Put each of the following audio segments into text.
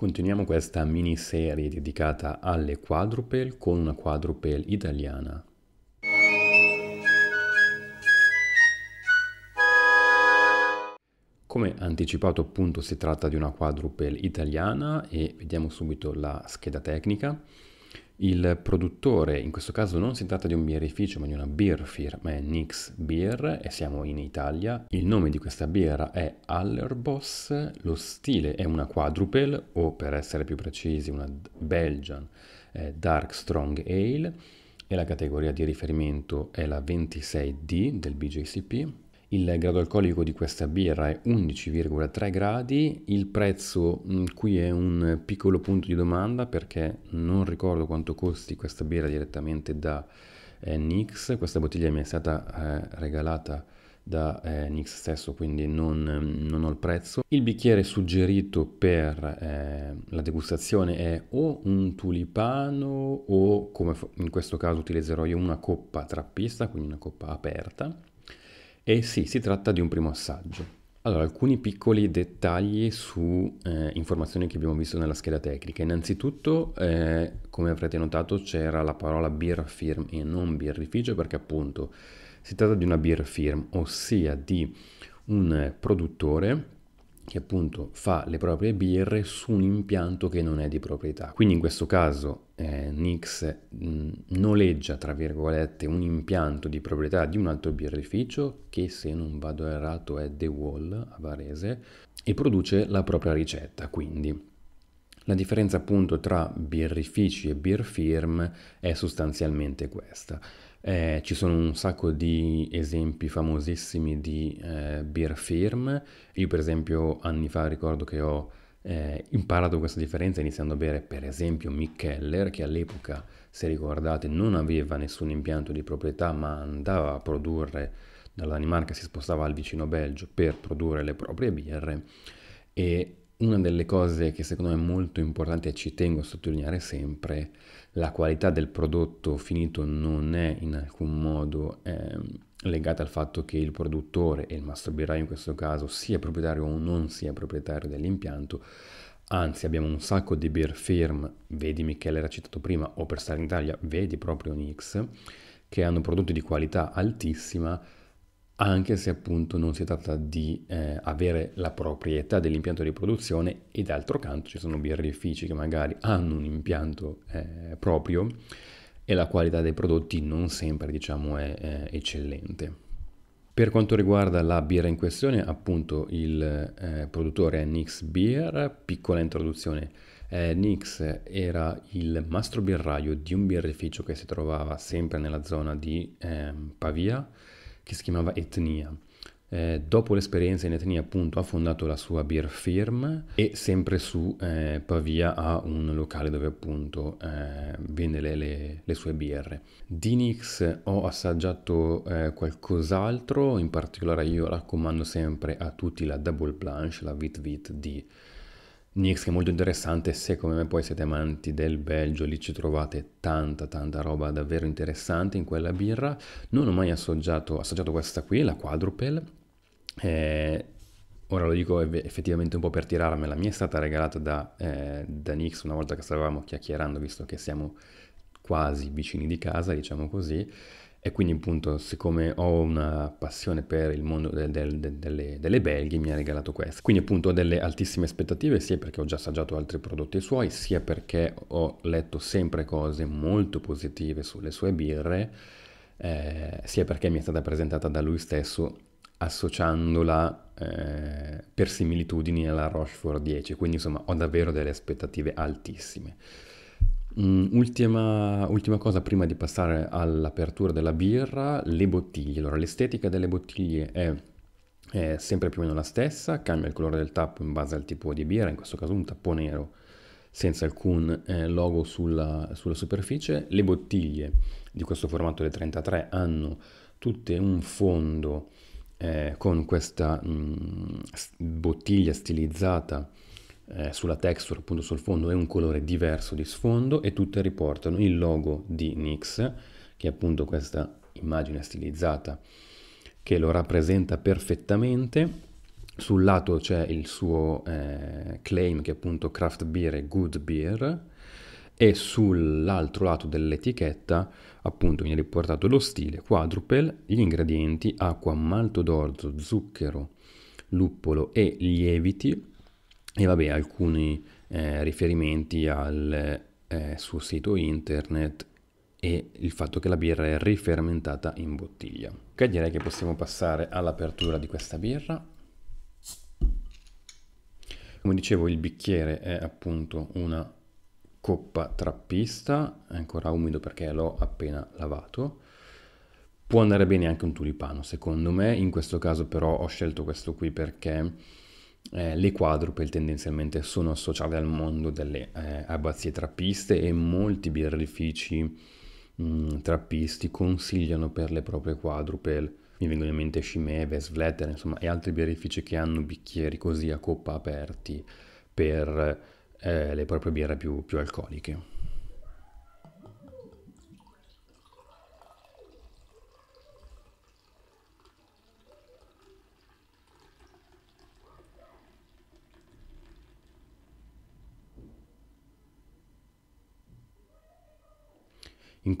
Continuiamo questa miniserie dedicata alle quadrupel con una quadrupel italiana. Come anticipato appunto si tratta di una quadrupel italiana e vediamo subito la scheda tecnica il produttore, in questo caso non si tratta di un birrificio ma di una beer firm, è Nix Beer e siamo in Italia. Il nome di questa birra è Allerboss, lo stile è una quadruple o per essere più precisi una Belgian eh, Dark Strong Ale e la categoria di riferimento è la 26D del BJCP il grado alcolico di questa birra è 11,3 gradi, il prezzo mm, qui è un piccolo punto di domanda perché non ricordo quanto costi questa birra direttamente da eh, Nix, questa bottiglia mi è stata eh, regalata da eh, Nix stesso, quindi non, mm, non, ho il prezzo. Il bicchiere suggerito per eh, la degustazione è o un tulipano o, come in questo caso utilizzerò io, una coppa trappista, quindi una coppa aperta. E sì, si tratta di un primo assaggio. Allora, alcuni piccoli dettagli su eh, informazioni che abbiamo visto nella scheda tecnica. Innanzitutto, eh, come avrete notato, c'era la parola beer firm e non birrificio perché appunto si tratta di una beer firm, ossia di un produttore che appunto fa le proprie birre su un impianto che non è di proprietà. Quindi in questo caso eh, Nix mh, mm, noleggia, tra virgolette, un impianto di proprietà di un altro birrificio, che se non vado errato è The Wall a Varese, e produce la propria ricetta. Quindi la differenza appunto tra birrifici e beer firm è sostanzialmente questa. Eh, ci sono un sacco di esempi famosissimi di eh, beer firm. Io, per esempio, anni fa ricordo che ho eh, imparato questa differenza iniziando a bere, per esempio, Micheller, che all'epoca, se ricordate, non aveva nessun impianto di proprietà, ma andava a produrre dalla Danimarca, si spostava al vicino Belgio per produrre le proprie birre. E una delle cose che secondo me è molto importante e ci tengo a sottolineare sempre, la qualità del prodotto finito non è in alcun modo eh, legata al fatto che il produttore e il mastro birraio in questo caso sia proprietario o non sia proprietario dell'impianto, Anzi, abbiamo un sacco di beer firm, vedi Michele era citato prima, o per stare in Italia, vedi proprio Nix, che hanno prodotti di qualità altissima anche se appunto non si tratta di eh, avere la proprietà dell'impianto di produzione e d'altro canto ci sono birrifici che magari hanno un impianto eh, proprio e la qualità dei prodotti non sempre diciamo è, è eh, eccellente. Per quanto riguarda la birra in questione, appunto il eh, produttore è Nix Beer, piccola introduzione. Eh, Nix era il mastro birraio di un birrificio che si trovava sempre nella zona di eh, Pavia che si chiamava Etnia. Eh, dopo l'esperienza in etnia, appunto, ha fondato la sua beer firm e sempre su eh, Pavia ha un locale dove appunto eh, vende le, le, le, sue birre. Di Nix ho assaggiato eh, qualcos'altro, in particolare io raccomando sempre a tutti la Double Planche, la Vit Vit di Nix che è molto interessante se come me poi siete amanti del Belgio, lì ci trovate tanta tanta roba davvero interessante in quella birra. Non ho mai assaggiato, assaggiato questa qui, la Quadruple. Eh, ora lo dico effettivamente un po' per tirarmela, mi è stata regalata da, eh, da Nix una volta che stavamo chiacchierando, visto che siamo quasi vicini di casa, diciamo così, e quindi appunto, siccome ho una passione per il mondo del, del, del, delle, delle, belghe, mi ha regalato questo. Quindi appunto ho delle altissime aspettative, sia perché ho già assaggiato altri prodotti suoi, sia perché ho letto sempre cose molto positive sulle sue birre, eh, sia perché mi è stata presentata da lui stesso associandola eh, per similitudini alla Rochefort 10. Quindi insomma ho davvero delle aspettative altissime. Mm, ultima, ultima, cosa prima di passare all'apertura della birra, le bottiglie. Allora, l'estetica delle bottiglie è, è, sempre più o meno la stessa, cambia il colore del tappo in base al tipo di birra, in questo caso un tappo nero senza alcun eh, logo sulla, sulla, superficie. Le bottiglie di questo formato, le 33, hanno tutte un fondo eh, con questa mh, mm, bottiglia stilizzata eh, sulla texture, appunto sul fondo, è un colore diverso di sfondo e tutte riportano il logo di NYX, che è appunto questa immagine stilizzata che lo rappresenta perfettamente. Sul lato c'è il suo eh, claim che è appunto craft beer e good beer e sull'altro lato dell'etichetta appunto viene riportato lo stile quadruple, gli ingredienti acqua, malto d'orzo, zucchero, luppolo e lieviti e vabbè alcuni eh, riferimenti al eh, suo sito internet e il fatto che la birra è rifermentata in bottiglia. Ok, direi che possiamo passare all'apertura di questa birra. Come dicevo il bicchiere è appunto una coppa trappista, è ancora umido perché l'ho appena lavato. Può andare bene anche un tulipano secondo me, in questo caso però ho scelto questo qui perché eh, le quadruple tendenzialmente sono associate al mondo delle eh, abbazie trappiste e molti birrifici mh, mm, trappisti consigliano per le proprie quadruple, mi vengono in mente Scimeve, Svetter, insomma, e altri birrifici che hanno bicchieri così a coppa aperti per eh, le proprie birre più, più alcoliche.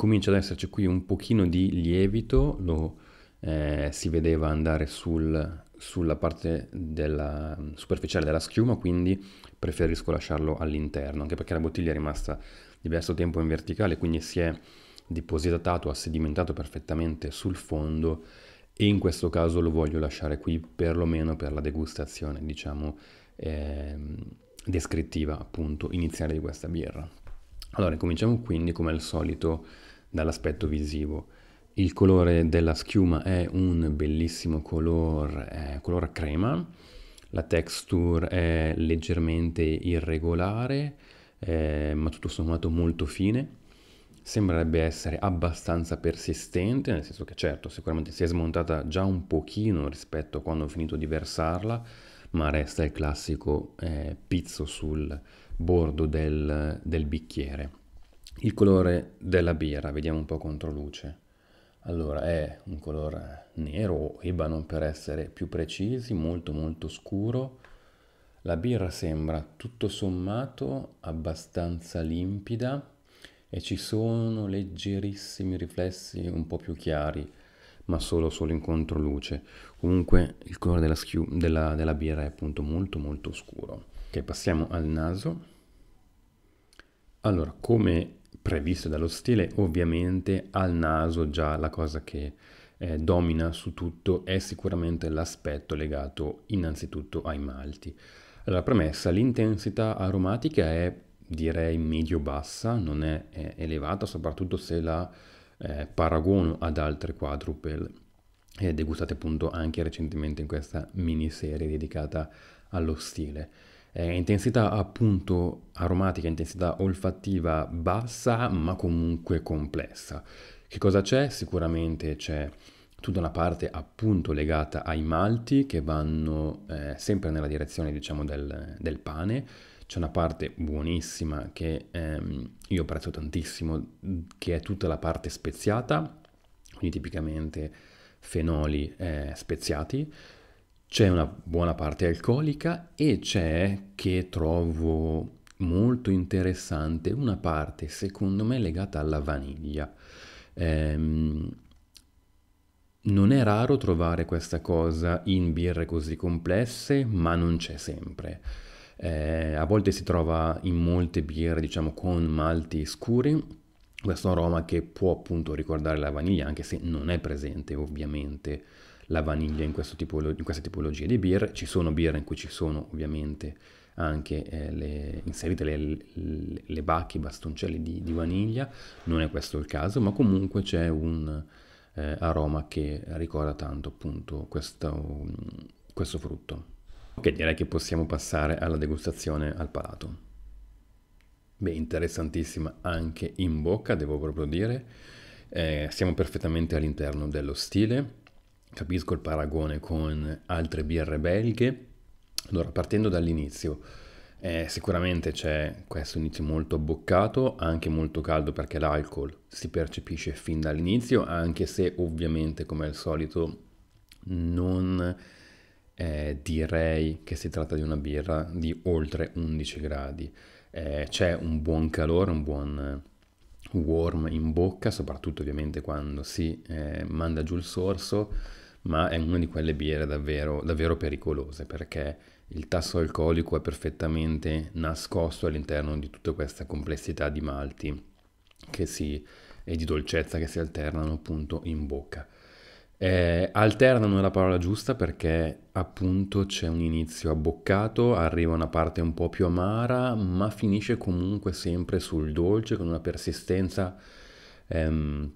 comincia ad esserci qui un pochino di lievito, lo eh, si vedeva andare sul, sulla parte della, mm, superficiale della schiuma, quindi preferisco lasciarlo all'interno, anche perché la bottiglia è rimasta diverso tempo in verticale, quindi si è depositato, ha sedimentato perfettamente sul fondo e in questo caso lo voglio lasciare qui perlomeno per la degustazione, diciamo, eh, descrittiva appunto iniziale di questa birra. Allora, cominciamo quindi come al solito dall'aspetto visivo. Il colore della schiuma è un bellissimo color, eh, color crema, la texture è leggermente irregolare, eh, ma tutto sommato molto fine. Sembrerebbe essere abbastanza persistente, nel senso che certo, sicuramente si è smontata già un pochino rispetto a quando ho finito di versarla, ma resta il classico eh, pizzo sul bordo del, del bicchiere il colore della birra, vediamo un po' contro luce. Allora è un colore nero o ebano per essere più precisi, molto molto scuro. La birra sembra tutto sommato abbastanza limpida e ci sono leggerissimi riflessi un po' più chiari, ma solo, solo in controluce. Comunque il colore della, schiu- della, della birra è appunto molto molto scuro. Ok, passiamo al naso. Allora, come previsto dallo stile, ovviamente al naso già la cosa che eh, domina su tutto è sicuramente l'aspetto legato innanzitutto ai malti. Allora, premessa, l'intensità aromatica è direi medio-bassa, non è, è elevata, soprattutto se la eh, paragono ad altre quadruple eh, degustate appunto anche recentemente in questa miniserie dedicata allo stile. Eh, intensità appunto aromatica, intensità olfattiva bassa ma comunque complessa. Che cosa c'è? Sicuramente c'è tutta una parte appunto legata ai malti che vanno eh, sempre nella direzione diciamo del, del pane, c'è una parte buonissima che ehm, io apprezzo tantissimo, che è tutta la parte speziata, quindi tipicamente fenoli eh, speziati, c'è una buona parte alcolica e c'è che trovo molto interessante una parte secondo me legata alla vaniglia. Ehm, non è raro trovare questa cosa in birre così complesse, ma non c'è sempre. Eh, a volte si trova in molte birre, diciamo, con malti scuri, questo aroma che può appunto ricordare la vaniglia, anche se non è presente ovviamente la vaniglia in, tipolo- in questa tipologia di birre. Ci sono birre in cui ci sono ovviamente anche eh, le, inserite le, le, le, bacche, i bastoncelli di, di, vaniglia, non è questo il caso, ma comunque c'è un eh, aroma che ricorda tanto appunto questo, questo frutto. Ok, direi che possiamo passare alla degustazione al palato. Beh, interessantissima anche in bocca, devo proprio dire. Eh, siamo perfettamente all'interno dello stile, capisco il paragone con altre birre belghe. Allora, partendo dall'inizio, eh, sicuramente c'è questo inizio molto abboccato, anche molto caldo perché l'alcol si percepisce fin dall'inizio, anche se ovviamente come al solito non eh, direi che si tratta di una birra di oltre 11 gradi. Eh, c'è un buon calore, un buon warm in bocca, soprattutto ovviamente quando si eh, manda giù il sorso, ma è una di quelle birre davvero, davvero pericolose perché il tasso alcolico è perfettamente nascosto all'interno di tutta questa complessità di malti si, e di dolcezza che si alternano appunto in bocca. Eh, alternano la parola giusta perché appunto c'è un inizio abboccato, arriva una parte un po' più amara, ma finisce comunque sempre sul dolce con una persistenza ehm,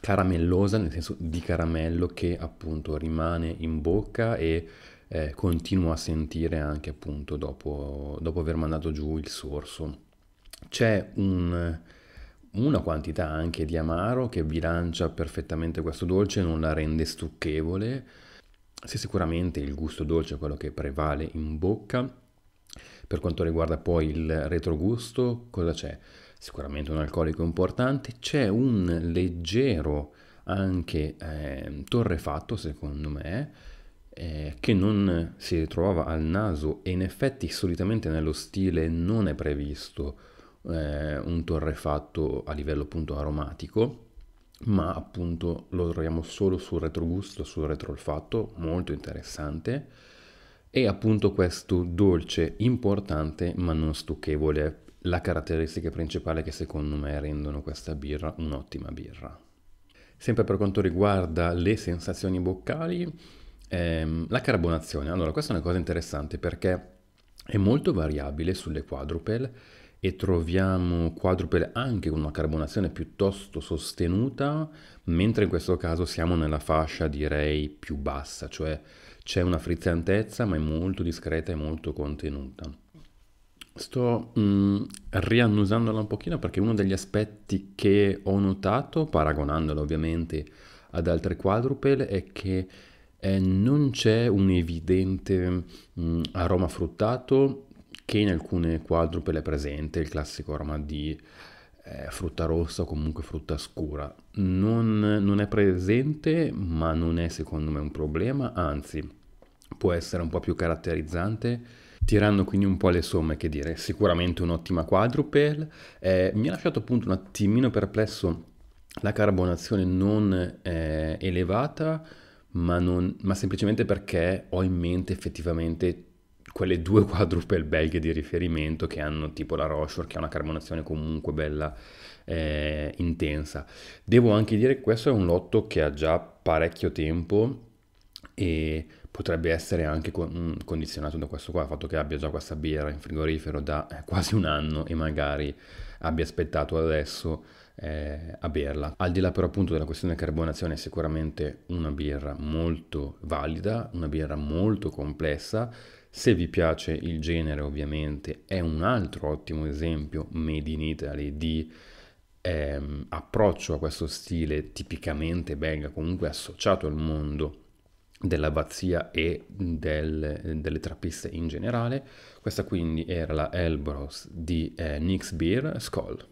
caramellosa, nel senso di caramello che appunto rimane in bocca e eh, continua a sentire anche appunto dopo, dopo aver mandato giù il sorso. C'è un una quantità anche di amaro che bilancia perfettamente questo dolce, non la rende stucchevole. Se sicuramente il gusto dolce è quello che prevale in bocca. Per quanto riguarda poi il retrogusto, cosa c'è? Sicuramente un alcolico importante, c'è un leggero anche eh, torrefatto secondo me, eh, che non si ritrova al naso e in effetti solitamente nello stile non è previsto eh, un torrefatto a livello appunto aromatico, ma appunto lo troviamo solo sul retrogusto, sul retrolfatto, molto interessante, e appunto questo dolce importante ma non stucchevole, la caratteristica principale che secondo me rendono questa birra un'ottima birra. Sempre per quanto riguarda le sensazioni boccali, ehm, la carbonazione. Allora, questa è una cosa interessante perché è molto variabile sulle quadrupel e troviamo quadruple anche con una carbonazione piuttosto sostenuta, mentre in questo caso siamo nella fascia direi più bassa, cioè c'è una frizzantezza ma è molto discreta e molto contenuta. Sto mm, riannusandola un pochino perché uno degli aspetti che ho notato, paragonandola ovviamente ad altre quadruple, è che eh, non c'è un evidente mh, mm, aroma fruttato, che in alcune quadrupole è presente, il classico aroma di eh, frutta rossa o comunque frutta scura. Non, non è presente, ma non è secondo me un problema, anzi può essere un po' più caratterizzante Tirando quindi un po' le somme, che dire, sicuramente un'ottima quadrupel. Eh, mi ha lasciato appunto un attimino perplesso la carbonazione non eh, elevata, ma, non, ma semplicemente perché ho in mente effettivamente quelle due quadruple belghe di riferimento che hanno tipo la Rochefort che ha una carbonazione comunque bella eh, intensa. Devo anche dire che questo è un lotto che ha già parecchio tempo e potrebbe essere anche con, mm, condizionato da questo qua, il fatto che abbia già questa birra in frigorifero da eh, quasi un anno e magari abbia aspettato adesso eh, a berla. Al di là però appunto della questione della carbonazione è sicuramente una birra molto valida, una birra molto complessa, se vi piace il genere ovviamente è un altro ottimo esempio made in Italy di ehm, approccio a questo stile tipicamente belga, comunque associato al mondo dell'abbazia e del, delle trappiste in generale. Questa quindi era la Elbros di eh, Nix Beer Skoll.